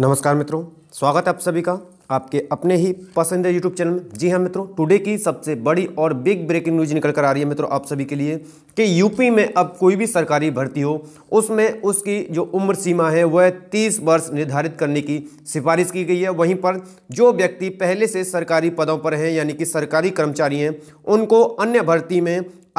नमस्कार मित्रों स्वागत है आप सभी का आपके अपने ही पसंदीदा यूट्यूब चैनल में जी हाँ मित्रों टुडे की सबसे बड़ी और बिग ब्रेकिंग न्यूज निकल कर आ रही है मित्रों आप सभी के लिए कि यूपी में अब कोई भी सरकारी भर्ती हो उसमें उसकी जो उम्र सीमा है वह 30 वर्ष निर्धारित करने की सिफारिश की गई है वहीं पर जो व्यक्ति पहले से सरकारी पदों पर हैं यानी कि सरकारी कर्मचारी हैं उनको अन्य भर्ती में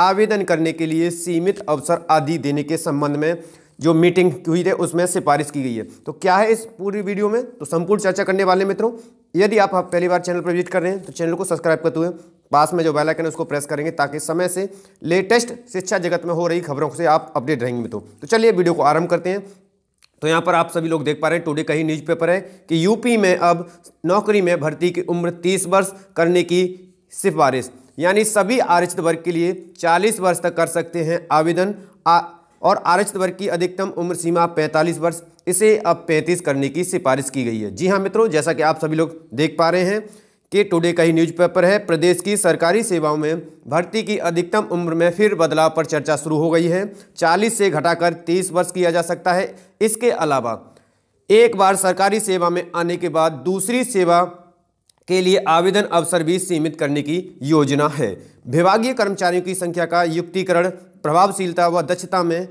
आवेदन करने के लिए सीमित अवसर आदि देने के संबंध में जो मीटिंग हुई है उसमें सिफारिश की गई है तो क्या है इस पूरी वीडियो में तो संपूर्ण चर्चा करने वाले मित्रों यदि आप पहली बार चैनल पर विजिट कर रहे हैं तो चैनल को सब्सक्राइब करते हुए पास में जो बैलाइकन है उसको प्रेस करेंगे ताकि समय से लेटेस्ट शिक्षा जगत में हो रही खबरों से आप अपडेट रहेंगे मित्रों तो चलिए वीडियो को आरंभ करते हैं तो यहाँ पर आप सभी लोग देख पा रहे हैं टुडे का ही न्यूज़पेपर है कि यूपी में अब नौकरी में भर्ती की उम्र 30 वर्ष करने की सिफारिश यानी सभी आरक्षित वर्ग के लिए 40 वर्ष तक कर सकते हैं आवेदन और आरक्षित वर्ग की अधिकतम उम्र सीमा 45 वर्ष इसे अब 35 करने की सिफारिश की गई है जी हाँ मित्रों जैसा कि आप सभी लोग देख पा रहे हैं कि टुडे का ही न्यूज़पेपर है प्रदेश की सरकारी सेवाओं में भर्ती की अधिकतम उम्र में फिर बदलाव पर चर्चा शुरू हो गई है चालीस से घटाकर तीस वर्ष किया जा सकता है इसके अलावा एक बार सरकारी सेवा में आने के बाद दूसरी सेवा के लिए आवेदन अवसर भी सीमित करने की योजना है विभागीय कर्मचारियों की संख्या का युक्तिकरण प्रभावशीलता व दक्षता में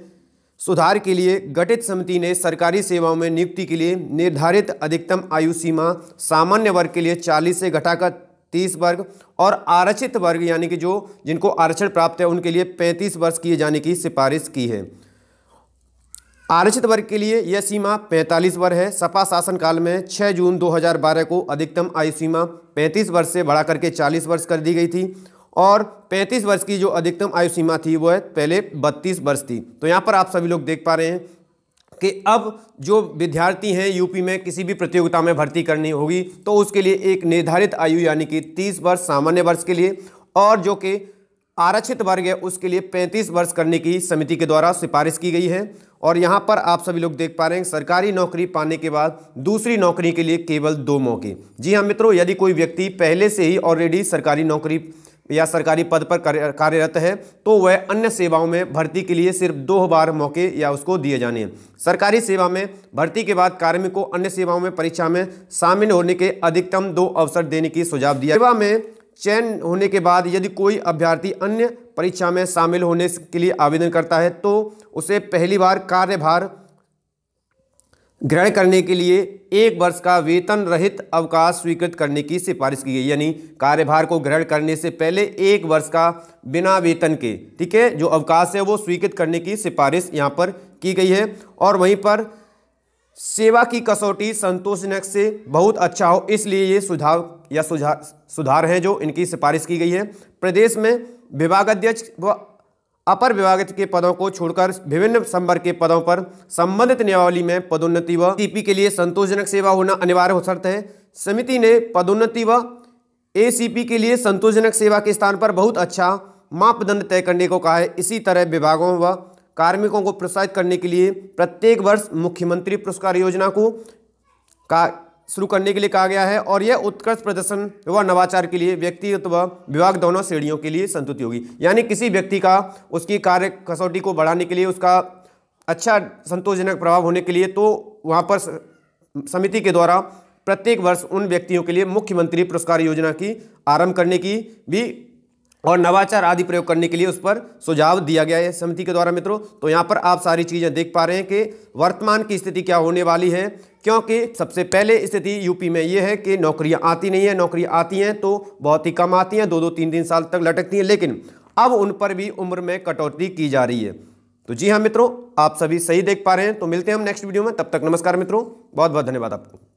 सुधार के लिए गठित समिति ने सरकारी सेवाओं में नियुक्ति के लिए निर्धारित अधिकतम आयु सीमा सामान्य वर्ग के लिए 40 से घटाकर 30 वर्ग और आरक्षित वर्ग यानी कि जो जिनको आरक्षण प्राप्त है उनके लिए 35 वर्ष किए जाने की सिफारिश की है आरक्षित वर्ग के लिए यह सीमा 45 वर्ष है सपा शासनकाल में 6 जून 2012 को अधिकतम आयु सीमा 35 वर्ष से बढ़ा करके 40 वर्ष कर दी गई थी और 35 वर्ष की जो अधिकतम आयु सीमा थी वो है पहले 32 वर्ष थी तो यहाँ पर आप सभी लोग देख पा रहे हैं कि अब जो विद्यार्थी हैं यूपी में किसी भी प्रतियोगिता में भर्ती करनी होगी तो उसके लिए एक निर्धारित आयु यानी कि 30 वर्ष सामान्य वर्ष के लिए और जो कि आरक्षित वर्ग है उसके लिए 35 वर्ष करने की समिति के द्वारा सिफारिश की गई है और यहाँ पर आप सभी लोग देख पा रहे हैं सरकारी नौकरी पाने के बाद दूसरी नौकरी के लिए केवल दो मौके जी हाँ मित्रों यदि कोई व्यक्ति पहले से ही ऑलरेडी सरकारी नौकरी या सरकारी पद पर कार्यरत है तो वह अन्य सेवाओं में भर्ती के लिए सिर्फ दो बार मौके या उसको दिए जाने सरकारी सेवा में भर्ती के बाद कार्मिक को अन्य सेवाओं में परीक्षा में शामिल होने के अधिकतम दो अवसर देने की सुझाव दिया सेवा में चयन होने के बाद यदि कोई अभ्यर्थी अन्य परीक्षा में शामिल होने के लिए आवेदन करता है तो उसे पहली बार कार्यभार ग्रहण करने के लिए एक वर्ष का वेतन रहित अवकाश स्वीकृत करने की सिफारिश की गई यानी कार्यभार को ग्रहण करने से पहले एक वर्ष का बिना वेतन के ठीक है जो अवकाश है वो स्वीकृत करने की सिफारिश यहाँ पर की गई है और वहीं पर सेवा की कसौटी संतोषजनक से बहुत अच्छा हो इसलिए ये सुझाव या सुझा सुधार हैं जो इनकी सिफारिश की गई है प्रदेश में विभागाध्यक्ष व अपर विभाग के पदों को छोड़कर विभिन्न संवर्ग के पदों पर संबंधित नियमावली में पदोन्नति व टीपी के लिए संतोषजनक सेवा होना अनिवार्य हो शर्त है समिति ने पदोन्नति व एसीपी के लिए संतोषजनक सेवा के स्थान पर बहुत अच्छा मापदंड तय करने को कहा है इसी तरह विभागों व कार्मिकों को प्रोत्साहित करने के लिए प्रत्येक वर्ष मुख्यमंत्री पुरस्कार योजना को का शुरू करने के लिए कहा गया है और यह उत्कृष्ट प्रदर्शन व नवाचार के लिए व्यक्तिगत व विभाग दोनों श्रेणियों के लिए संतुति होगी यानी किसी व्यक्ति का उसकी कार्य कसौटी को बढ़ाने के लिए उसका अच्छा संतोषजनक प्रभाव होने के लिए तो वहाँ पर समिति के द्वारा प्रत्येक वर्ष उन व्यक्तियों के लिए मुख्यमंत्री पुरस्कार योजना की आरंभ करने की भी और नवाचार आदि प्रयोग करने के लिए उस पर सुझाव दिया गया है समिति के द्वारा मित्रों तो यहाँ पर आप सारी चीज़ें देख पा रहे हैं कि वर्तमान की स्थिति क्या होने वाली है क्योंकि सबसे पहले स्थिति यूपी में ये है कि नौकरियां आती नहीं है नौकरियां आती हैं तो बहुत ही कम आती हैं दो दो तीन तीन साल तक लटकती हैं लेकिन अब उन पर भी उम्र में कटौती की जा रही है तो जी हाँ मित्रों आप सभी सही देख पा रहे हैं तो मिलते हैं हम नेक्स्ट वीडियो में तब तक नमस्कार मित्रों बहुत बहुत धन्यवाद आपको